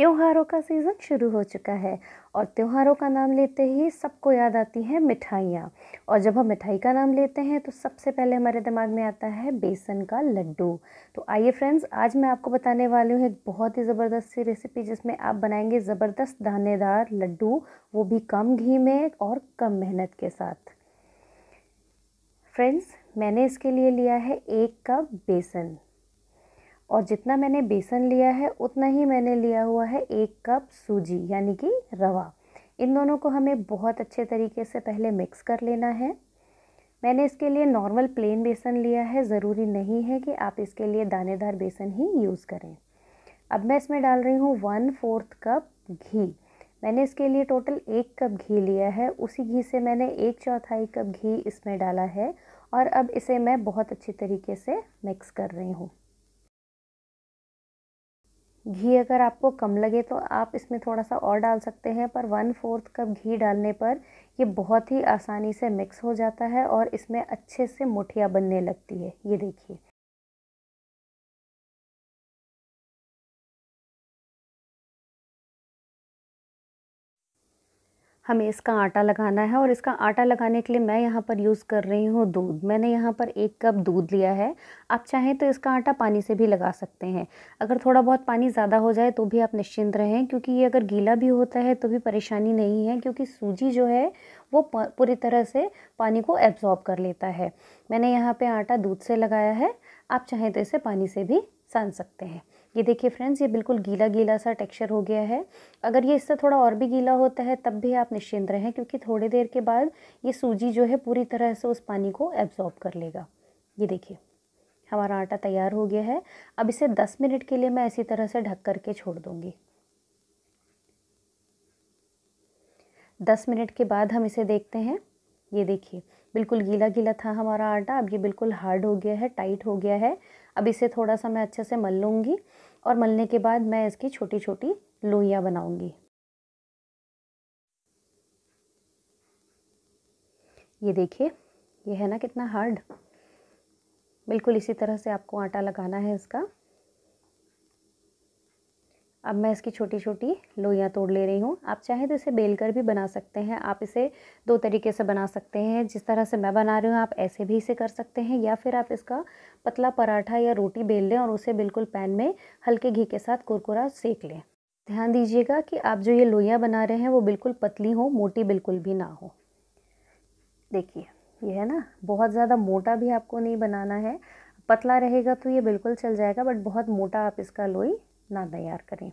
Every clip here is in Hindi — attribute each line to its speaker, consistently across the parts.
Speaker 1: त्योहारों का सीज़न शुरू हो चुका है और त्योहारों का नाम लेते ही सबको याद आती हैं मिठाइयाँ और जब हम मिठाई का नाम लेते हैं तो सबसे पहले हमारे दिमाग में आता है बेसन का लड्डू तो आइए फ्रेंड्स आज मैं आपको बताने वाली हूँ एक बहुत ही ज़बरदस्त सी रेसिपी जिसमें आप बनाएंगे ज़बरदस्त दानेदार लड्डू वो भी कम घी में और कम मेहनत के साथ फ्रेंड्स मैंने इसके लिए लिया है एक कप बेसन और जितना मैंने बेसन लिया है उतना ही मैंने लिया हुआ है एक कप सूजी यानी कि रवा इन दोनों को हमें बहुत अच्छे तरीके से पहले मिक्स कर लेना है मैंने इसके लिए नॉर्मल प्लेन बेसन लिया है ज़रूरी नहीं है कि आप इसके लिए दानेदार बेसन ही यूज़ करें अब मैं इसमें डाल रही हूँ वन फोर्थ कप घी मैंने इसके लिए टोटल एक कप घी लिया है उसी घी से मैंने एक चौथाई कप घी इसमें डाला है और अब इसे मैं बहुत अच्छे तरीके से मिक्स कर रही हूँ घी अगर आपको कम लगे तो आप इसमें थोड़ा सा और डाल सकते हैं पर वन फोर्थ कप घी डालने पर ये बहुत ही आसानी से मिक्स हो जाता है और इसमें अच्छे से मुठिया बनने लगती है ये देखिए हमें इसका आटा लगाना है और इसका आटा लगाने के लिए मैं यहाँ पर यूज़ कर रही हूँ दूध मैंने यहाँ पर एक कप दूध लिया है आप चाहें तो इसका आटा पानी से भी लगा सकते हैं अगर थोड़ा बहुत पानी ज़्यादा हो जाए तो भी आप निश्चिंत रहें क्योंकि ये अगर गीला भी होता है तो भी परेशानी नहीं है क्योंकि सूजी जो है वो पूरी तरह से पानी को एब्जॉर्ब कर लेता है मैंने यहाँ पर आटा दूध से लगाया है आप चाहें तो इसे पानी से भी सान सकते हैं ये देखिए फ्रेंड्स ये बिल्कुल गीला गीला सा टेक्सचर हो गया है अगर ये इससे थोड़ा और भी गीला होता है तब भी आप निश्चिंत रहें क्योंकि थोड़ी देर के बाद ये सूजी जो है पूरी तरह से उस पानी को एब्जॉर्ब कर लेगा ये देखिए हमारा आटा तैयार हो गया है अब इसे दस मिनट के लिए मैं इसी तरह से ढक करके छोड़ दूँगी दस मिनट के बाद हम इसे देखते हैं ये देखिए बिल्कुल गीला गीला था हमारा आटा अब ये बिल्कुल हार्ड हो गया है टाइट हो गया है अब इसे थोड़ा सा मैं अच्छे से मल लूँगी और मलने के बाद मैं इसकी छोटी छोटी लोइयाँ बनाऊँगी ये देखिए ये है ना कितना हार्ड बिल्कुल इसी तरह से आपको आटा लगाना है इसका अब मैं इसकी छोटी छोटी लोइयाँ तोड़ ले रही हूँ आप चाहें तो इसे बेल कर भी बना सकते हैं आप इसे दो तरीके से बना सकते हैं जिस तरह से मैं बना रही हूँ आप ऐसे भी इसे कर सकते हैं या फिर आप इसका पतला पराठा या रोटी बेल लें और उसे बिल्कुल पैन में हल्के घी के साथ कुरकुरा सेक लें ध्यान दीजिएगा कि आप जो ये लोइयाँ बना रहे हैं वो बिल्कुल पतली हो मोटी बिल्कुल भी ना हो देखिए ये है ना बहुत ज़्यादा मोटा भी आपको नहीं बनाना है पतला रहेगा तो ये बिल्कुल चल जाएगा बट बहुत मोटा आप इसका लोई ना तैयार करें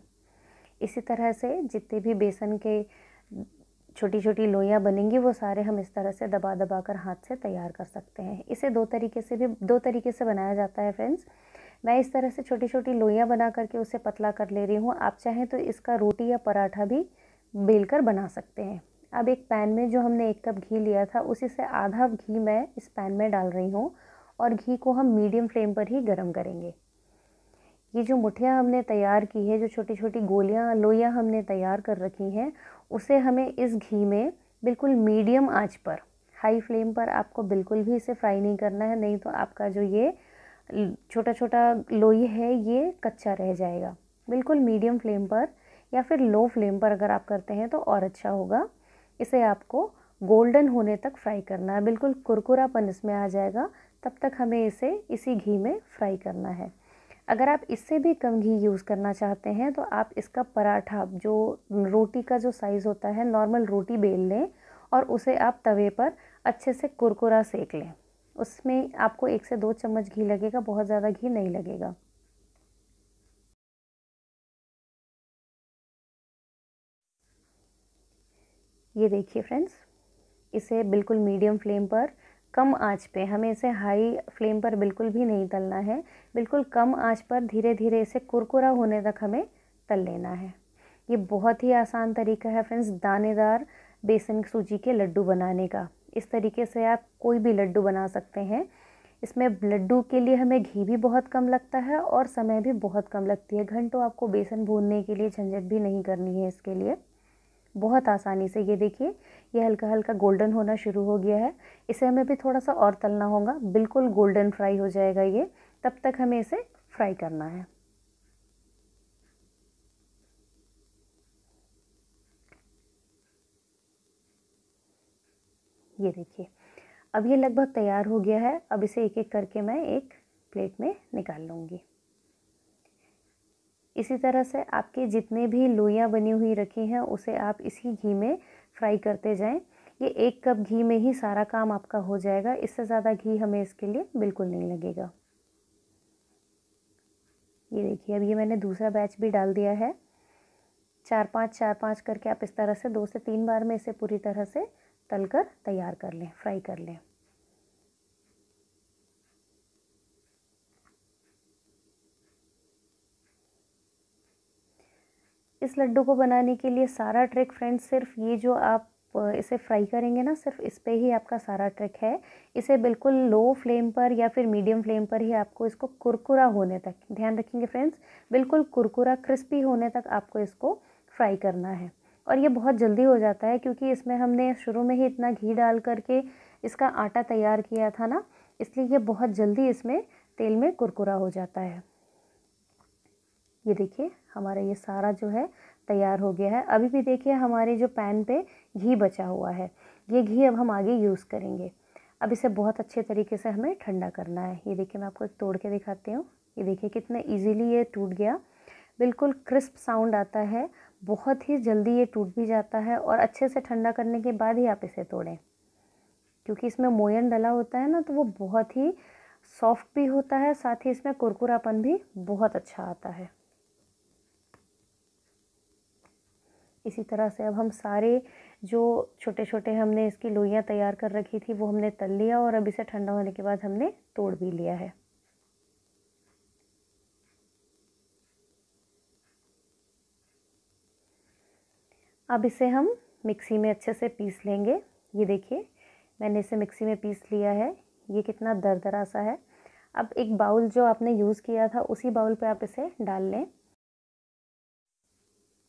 Speaker 1: इसी तरह से जितने भी बेसन के छोटी छोटी लोइयाँ बनेंगी वो सारे हम इस तरह से दबा दबा कर हाथ से तैयार कर सकते हैं इसे दो तरीके से भी दो तरीके से बनाया जाता है फ्रेंड्स मैं इस तरह से छोटी छोटी लोइयाँ बना करके उसे पतला कर ले रही हूँ आप चाहें तो इसका रोटी या पराठा भी बेल कर बना सकते हैं अब एक पैन में जो हमने एक कप घी लिया था उसी से आधा घी मैं इस पैन में डाल रही हूँ और घी को हम मीडियम फ्लेम पर ही गर्म करेंगे ये जो मुठियाँ हमने तैयार की है जो छोटी छोटी गोलियाँ लोइयाँ हमने तैयार कर रखी हैं उसे हमें इस घी में बिल्कुल मीडियम आँच पर हाई फ्लेम पर आपको बिल्कुल भी इसे फ्राई नहीं करना है नहीं तो आपका जो ये छोटा छोटा लोई है ये कच्चा रह जाएगा बिल्कुल मीडियम फ्लेम पर या फिर लो फ्लेम पर अगर आप करते हैं तो और अच्छा होगा इसे आपको गोल्डन होने तक फ्राई करना है बिल्कुल कुरकुरापन इसमें आ जाएगा तब तक हमें इसे इसी घी में फ्राई करना है अगर आप इससे भी कम घी यूज़ करना चाहते हैं तो आप इसका पराठा जो रोटी का जो साइज़ होता है नॉर्मल रोटी बेल लें और उसे आप तवे पर अच्छे से कुरकुरा सेक लें उसमें आपको एक से दो चम्मच घी लगेगा बहुत ज़्यादा घी नहीं लगेगा ये देखिए फ्रेंड्स इसे बिल्कुल मीडियम फ्लेम पर कम आंच पे हमें इसे हाई फ्लेम पर बिल्कुल भी नहीं तलना है बिल्कुल कम आंच पर धीरे धीरे इसे कुरकुरा होने तक हमें तल लेना है ये बहुत ही आसान तरीका है फ्रेंड्स दानेदार बेसन सूजी के लड्डू बनाने का इस तरीके से आप कोई भी लड्डू बना सकते हैं इसमें लड्डू के लिए हमें घी भी बहुत कम लगता है और समय भी बहुत कम लगती है घंटों आपको बेसन भूनने के लिए झंझट भी नहीं करनी है इसके लिए बहुत आसानी से ये देखिए ये हल्का हल्का गोल्डन होना शुरू हो गया है इसे हमें भी थोड़ा सा और तलना होगा बिल्कुल गोल्डन फ्राई हो जाएगा ये तब तक हमें इसे फ्राई करना है ये देखिए अब ये लगभग तैयार हो गया है अब इसे एक एक करके मैं एक प्लेट में निकाल लूँगी इसी तरह से आपके जितने भी लोइयाँ बनी हुई रखी हैं उसे आप इसी घी में फ्राई करते जाएं ये एक कप घी में ही सारा काम आपका हो जाएगा इससे ज़्यादा घी हमें इसके लिए बिल्कुल नहीं लगेगा ये देखिए अब ये मैंने दूसरा बैच भी डाल दिया है चार पाँच चार पाँच करके आप इस तरह से दो से तीन बार में इसे पूरी तरह से तल कर तैयार कर लें फ्राई कर लें इस लड्डू को बनाने के लिए सारा ट्रिक फ्रेंड्स सिर्फ ये जो आप इसे फ्राई करेंगे ना सिर्फ इस पर ही आपका सारा ट्रिक है इसे बिल्कुल लो फ्लेम पर या फिर मीडियम फ्लेम पर ही आपको इसको कुरकुरा होने तक ध्यान रखेंगे फ्रेंड्स बिल्कुल कुरकुरा क्रिस्पी होने तक आपको इसको फ्राई करना है और ये बहुत जल्दी हो जाता है क्योंकि इसमें हमने शुरू में ही इतना घी डाल करके इसका आटा तैयार किया था ना इसलिए ये बहुत जल्दी इसमें तेल में कुरकुरा हो जाता है ये देखिए हमारा ये सारा जो है तैयार हो गया है अभी भी देखिए हमारे जो पैन पे घी बचा हुआ है ये घी अब हम आगे यूज़ करेंगे अब इसे बहुत अच्छे तरीके से हमें ठंडा करना है ये देखिए मैं आपको एक तोड़ के दिखाती हूँ ये देखिए कितना ईजीली ये टूट गया बिल्कुल क्रिस्प साउंड आता है बहुत ही जल्दी ये टूट भी जाता है और अच्छे से ठंडा करने के बाद ही आप इसे तोड़ें क्योंकि इसमें मोयन डला होता है ना तो वो बहुत ही सॉफ्ट भी होता है साथ ही इसमें कुरकुरापन भी बहुत अच्छा आता है इसी तरह से अब हम सारे जो छोटे छोटे हमने इसकी लोइयाँ तैयार कर रखी थी वो हमने तल लिया और अब इसे ठंडा होने के बाद हमने तोड़ भी लिया है अब इसे हम मिक्सी में अच्छे से पीस लेंगे ये देखिए मैंने इसे मिक्सी में पीस लिया है ये कितना दरदरा सा है अब एक बाउल जो आपने यूज़ किया था उसी बाउल पे आप इसे डाल लें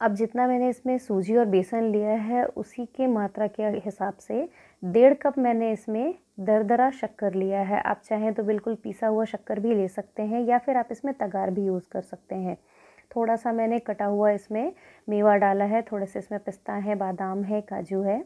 Speaker 1: अब जितना मैंने इसमें सूजी और बेसन लिया है उसी के मात्रा के हिसाब से डेढ़ कप मैंने इसमें दरदरा शक्कर लिया है आप चाहें तो बिल्कुल पीसा हुआ शक्कर भी ले सकते हैं या फिर आप इसमें तगार भी यूज़ कर सकते हैं थोड़ा सा मैंने कटा हुआ इसमें मेवा डाला है थोड़े से इसमें पिस्ता है बादाम है काजू है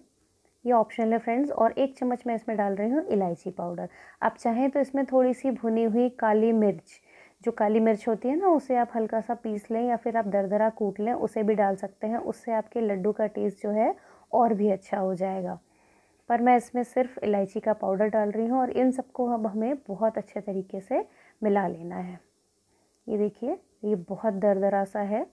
Speaker 1: ये ऑप्शनल है फ्रेंड्स और एक चम्मच मैं इसमें डाल रही हूँ इलायची पाउडर आप चाहें तो इसमें थोड़ी सी भुनी हुई काली मिर्च जो काली मिर्च होती है ना उसे आप हल्का सा पीस लें या फिर आप दरदरा कूट लें उसे भी डाल सकते हैं उससे आपके लड्डू का टेस्ट जो है और भी अच्छा हो जाएगा पर मैं इसमें सिर्फ इलायची का पाउडर डाल रही हूँ और इन सबको अब हमें बहुत अच्छे तरीके से मिला लेना है ये देखिए ये बहुत दरदरा सा है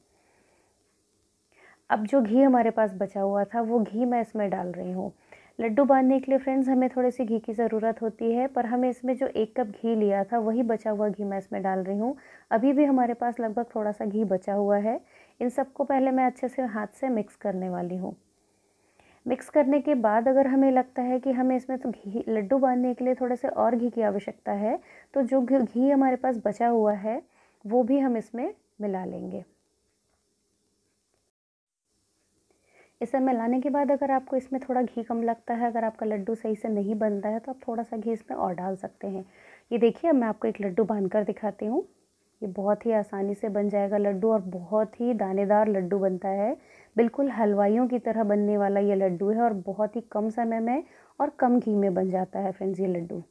Speaker 1: अब जो घी हमारे पास बचा हुआ था वो घी मैं इसमें डाल रही हूँ लड्डू बांधने के लिए फ्रेंड्स हमें थोड़े से घी की ज़रूरत होती है पर हमें इसमें जो एक कप घी लिया था वही बचा हुआ घी मैं इसमें डाल रही हूँ अभी भी हमारे पास लगभग थोड़ा सा घी बचा हुआ है इन सबको पहले मैं अच्छे से हाथ से मिक्स करने वाली हूँ मिक्स करने के बाद अगर हमें लगता है कि हमें इसमें तो घी लड्डू बांधने के लिए थोड़े से और घी की आवश्यकता है तो जो घी हमारे पास बचा हुआ है वो भी हम इसमें मिला लेंगे इसे मिलाने के बाद अगर आपको इसमें थोड़ा घी कम लगता है अगर आपका लड्डू सही से नहीं बनता है तो आप थोड़ा सा घी इसमें और डाल सकते हैं ये देखिए अब मैं आपको एक लड्डू बांध कर दिखाती हूँ ये बहुत ही आसानी से बन जाएगा लड्डू और बहुत ही दानेदार लड्डू बनता है बिल्कुल हलवाइयों की तरह बनने वाला ये लड्डू है और बहुत ही कम समय में और कम घी में बन जाता है फ्रेंड्स ये लड्डू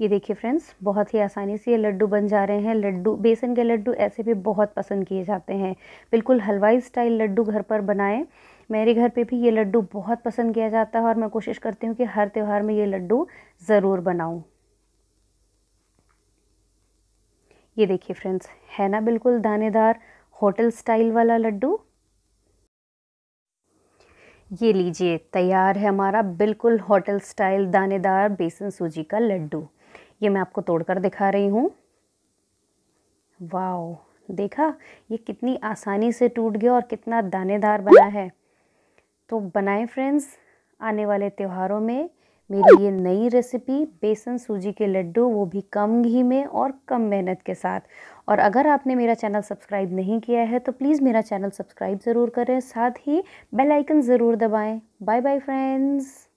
Speaker 1: ये देखिए फ्रेंड्स बहुत ही आसानी से ये लड्डू बन जा रहे हैं लड्डू बेसन के लड्डू ऐसे भी बहुत पसंद किए जाते हैं बिल्कुल हलवाई स्टाइल लड्डू घर पर बनाएं मेरे घर पे भी ये लड्डू बहुत पसंद किया जाता है और मैं कोशिश करती हूँ कि हर त्यौहार में ये लड्डू ज़रूर बनाऊँ ये देखिए फ्रेंड्स है ना बिल्कुल दानेदार होटल स्टाइल वाला लड्डू ये लीजिए तैयार है हमारा बिल्कुल होटल स्टाइल दानेदार बेसन सूजी का लड्डू ये मैं आपको तोड़कर दिखा रही हूँ वाओ देखा ये कितनी आसानी से टूट गया और कितना दानेदार बना है तो बनाएं फ्रेंड्स आने वाले त्योहारों में मेरी ये नई रेसिपी बेसन सूजी के लड्डू वो भी कम घी में और कम मेहनत के साथ और अगर आपने मेरा चैनल सब्सक्राइब नहीं किया है तो प्लीज़ मेरा चैनल सब्सक्राइब ज़रूर करें साथ ही बेल आइकन ज़रूर दबाएं बाय बाय फ्रेंड्स